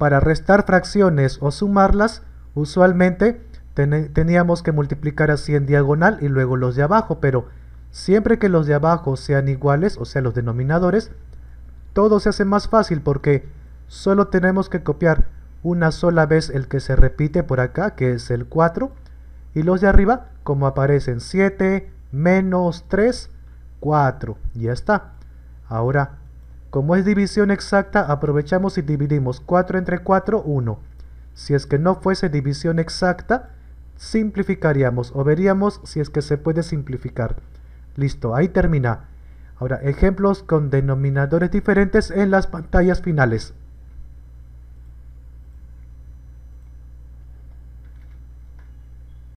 para restar fracciones o sumarlas, usualmente teníamos que multiplicar así en diagonal y luego los de abajo, pero siempre que los de abajo sean iguales, o sea los denominadores, todo se hace más fácil porque solo tenemos que copiar una sola vez el que se repite por acá, que es el 4, y los de arriba, como aparecen 7, menos 3, 4, ya está. Ahora, como es división exacta, aprovechamos y dividimos 4 entre 4, 1. Si es que no fuese división exacta, simplificaríamos o veríamos si es que se puede simplificar. Listo, ahí termina. Ahora, ejemplos con denominadores diferentes en las pantallas finales.